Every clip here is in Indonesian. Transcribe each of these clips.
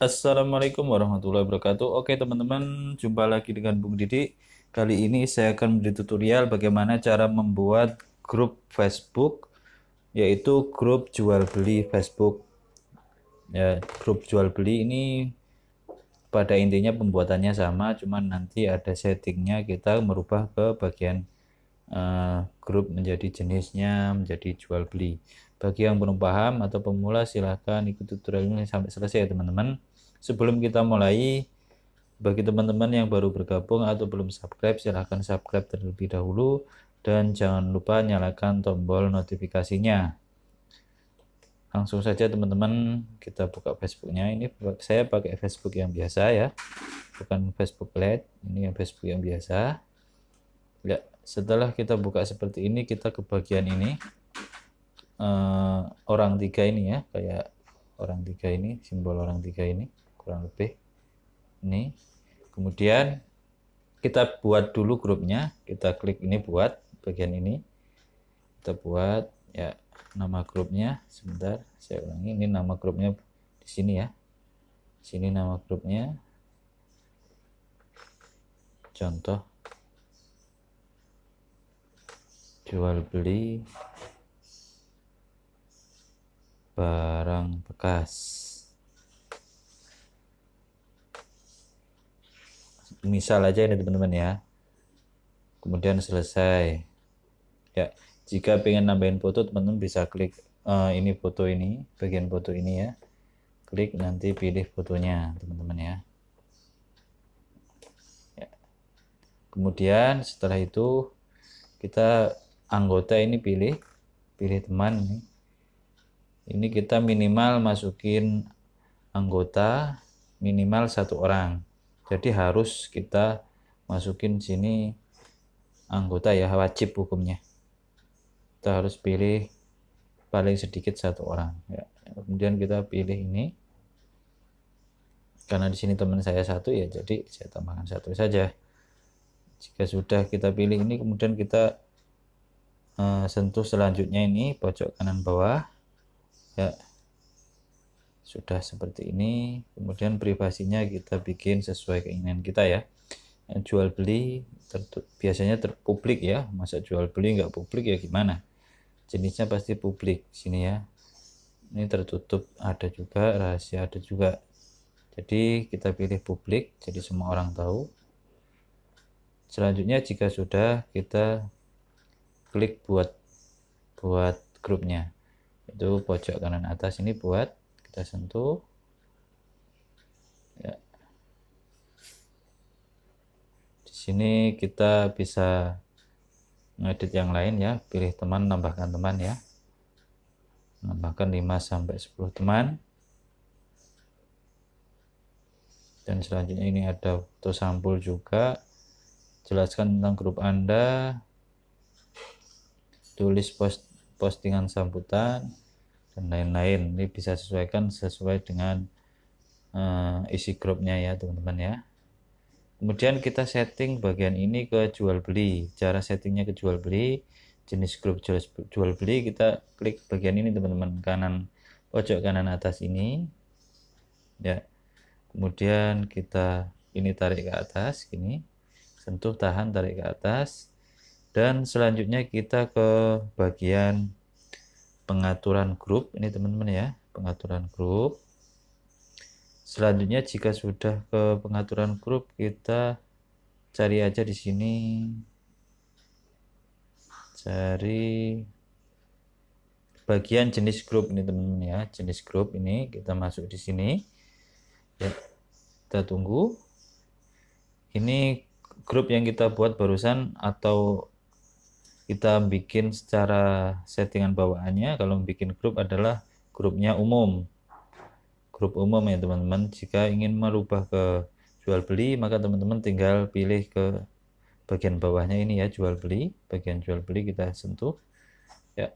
Assalamualaikum warahmatullahi wabarakatuh. Oke teman-teman, jumpa lagi dengan Bung Didi. Kali ini saya akan memberi tutorial bagaimana cara membuat grup Facebook, yaitu grup jual beli Facebook. Ya, grup jual beli ini pada intinya pembuatannya sama, cuman nanti ada settingnya kita merubah ke bagian uh, grup menjadi jenisnya menjadi jual beli. Bagi yang belum paham atau pemula silahkan ikut tutorial ini sampai selesai ya teman-teman Sebelum kita mulai, bagi teman-teman yang baru bergabung atau belum subscribe, silahkan subscribe terlebih dahulu dan jangan lupa nyalakan tombol notifikasinya. Langsung saja teman-teman kita buka Facebooknya. Ini saya pakai Facebook yang biasa ya, bukan Facebook Lite. Ini yang Facebook yang biasa. Ya, setelah kita buka seperti ini, kita ke bagian ini uh, orang tiga ini ya, kayak orang tiga ini, simbol orang tiga ini kurang lebih ini kemudian kita buat dulu grupnya kita klik ini buat bagian ini kita buat ya nama grupnya sebentar saya ulangi ini nama grupnya di sini ya di sini nama grupnya contoh jual beli barang bekas misal aja ini teman-teman ya kemudian selesai ya jika pengen nambahin foto teman-teman bisa klik uh, ini foto ini bagian foto ini ya klik nanti pilih fotonya teman-teman ya. ya kemudian setelah itu kita anggota ini pilih pilih teman ini ini kita minimal masukin anggota minimal satu orang jadi harus kita masukin sini anggota ya wajib hukumnya kita harus pilih paling sedikit satu orang ya. kemudian kita pilih ini karena di sini teman saya satu ya jadi saya tambahkan satu saja jika sudah kita pilih ini kemudian kita uh, sentuh selanjutnya ini pojok kanan bawah ya sudah seperti ini kemudian privasinya kita bikin sesuai keinginan kita ya jual beli ter, biasanya terpublik ya masa jual beli nggak publik ya gimana jenisnya pasti publik sini ya ini tertutup ada juga rahasia ada juga jadi kita pilih publik jadi semua orang tahu selanjutnya jika sudah kita klik buat buat grupnya itu pojok kanan atas ini buat kita sentuh ya. di sini kita bisa ngedit yang lain ya pilih teman tambahkan teman ya tambahkan 5 sampai 10 teman dan selanjutnya ini ada foto sampul juga jelaskan tentang grup Anda tulis post postingan sambutan dan lain-lain ini bisa sesuaikan sesuai dengan uh, isi grupnya ya teman-teman ya kemudian kita setting bagian ini ke jual beli cara settingnya ke jual beli jenis grup jual, beli kita klik bagian ini teman-teman kanan pojok kanan atas ini ya kemudian kita ini tarik ke atas ini sentuh tahan tarik ke atas dan selanjutnya kita ke bagian pengaturan grup ini teman-teman ya pengaturan grup selanjutnya jika sudah ke pengaturan grup kita cari aja di sini cari bagian jenis grup ini teman-teman ya jenis grup ini kita masuk di sini ya kita tunggu ini grup yang kita buat barusan atau kita bikin secara settingan bawaannya kalau bikin grup adalah grupnya umum grup umum ya teman-teman jika ingin merubah ke jual beli maka teman-teman tinggal pilih ke bagian bawahnya ini ya jual beli bagian jual beli kita sentuh ya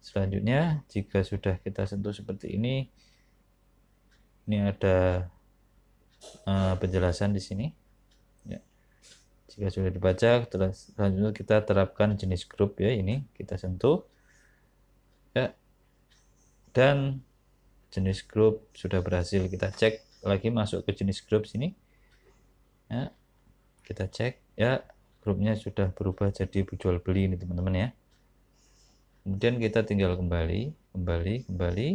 selanjutnya jika sudah kita sentuh seperti ini ini ada uh, penjelasan di sini jika sudah dibaca, terus selanjutnya kita terapkan jenis grup ya ini kita sentuh. Ya. Dan jenis grup sudah berhasil. Kita cek lagi masuk ke jenis grup sini. Ya. Kita cek ya grupnya sudah berubah jadi jual beli ini teman-teman ya. Kemudian kita tinggal kembali, kembali, kembali.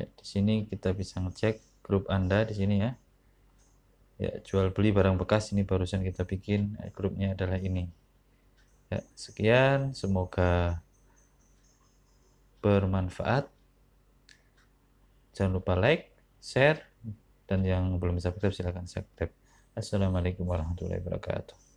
Ya, di sini kita bisa ngecek grup Anda di sini ya ya jual beli barang bekas ini barusan kita bikin ya, grupnya adalah ini ya sekian semoga bermanfaat jangan lupa like share dan yang belum subscribe silahkan subscribe assalamualaikum warahmatullahi wabarakatuh